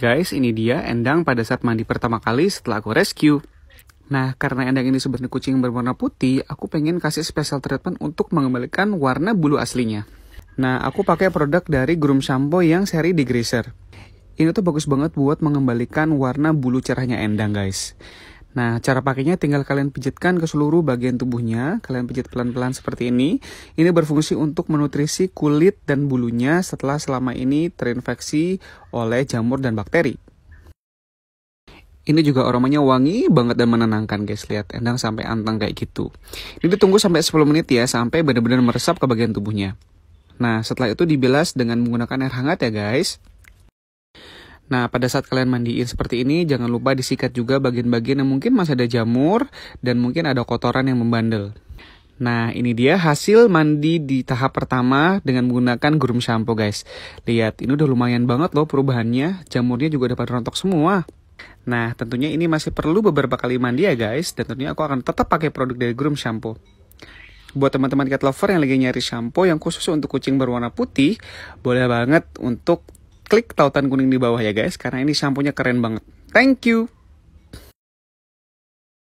guys, ini dia endang pada saat mandi pertama kali setelah aku rescue. Nah, karena endang ini sebenarnya kucing berwarna putih, aku pengen kasih special treatment untuk mengembalikan warna bulu aslinya. Nah, aku pakai produk dari Groom Shampoo yang seri degreaser. Ini tuh bagus banget buat mengembalikan warna bulu cerahnya endang, guys. Nah, cara pakainya tinggal kalian pijitkan ke seluruh bagian tubuhnya. Kalian pijit pelan-pelan seperti ini. Ini berfungsi untuk menutrisi kulit dan bulunya setelah selama ini terinfeksi oleh jamur dan bakteri. Ini juga aromanya wangi banget dan menenangkan guys. Lihat endang sampai anteng kayak gitu. Ini ditunggu sampai 10 menit ya, sampai benar-benar meresap ke bagian tubuhnya. Nah, setelah itu dibilas dengan menggunakan air hangat ya guys. Nah, pada saat kalian mandiin seperti ini, jangan lupa disikat juga bagian-bagian yang mungkin masih ada jamur dan mungkin ada kotoran yang membandel. Nah, ini dia hasil mandi di tahap pertama dengan menggunakan groom shampoo, guys. Lihat, ini udah lumayan banget loh perubahannya. Jamurnya juga dapat rontok semua. Nah, tentunya ini masih perlu beberapa kali mandi ya, guys. Dan tentunya aku akan tetap pakai produk dari groom shampoo. Buat teman-teman cat lover yang lagi nyari shampoo yang khusus untuk kucing berwarna putih, boleh banget untuk klik tautan kuning di bawah ya guys, karena ini sampunya keren banget. Thank you.